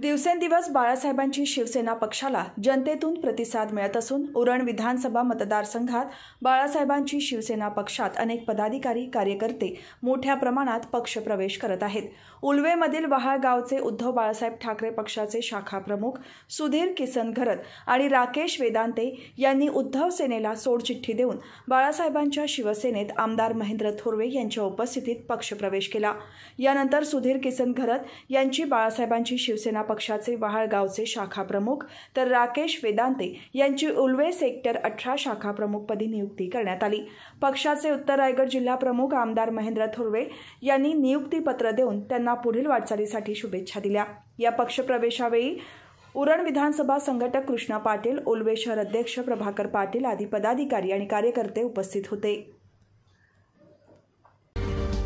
दिवसेंदिवस बाळासाहेबांची शिवसेना पक्षाला जनतेतून प्रतिसाद मिळत असून उरण विधानसभा मतदारसंघात बाळासाहेबांची शिवसेना पक्षात अनेक पदाधिकारी कार्यकर्ते मोठ्या प्रमाणात पक्षप्रवेश करत आहेत उलवेमधील वहाळगावचे उद्धव बाळासाहेब ठाकरे पक्षाचे शाखा प्रमुख सुधीर किसन घरत आणि राकेश वेदांते यांनी उद्धव सेनेला सोडचिठ्ठी देऊन बाळासाहेबांच्या शिवसेनेत आमदार महेंद्र थोरवे यांच्या उपस्थितीत पक्षप्रवेश केला यानंतर सुधीर किसन घरत यांची बाळासाहेबांची शिवसेना या पक्षाचे वहाळगावचे शाखाप्रमुख तर राकेश वेदांते यांची उल्वे सेक्टर अठरा शाखाप्रमुखपदी नियुक्ती करण्यात आली पक्षाचे उत्तर रायगड जिल्हा प्रमुख आमदार महेंद्र थोरवे यांनी नियुक्तीपत्र देऊन त्यांना पुढील वाटचालीसाठी शुभेच्छा दिल्या या पक्षप्रवेशावेळी उरण विधानसभा संघटक कृष्णा पाटील उल्वे शहर अध्यक्ष प्रभाकर पाटील आदी पदाधिकारी आणि कार्यकर्ते उपस्थित होते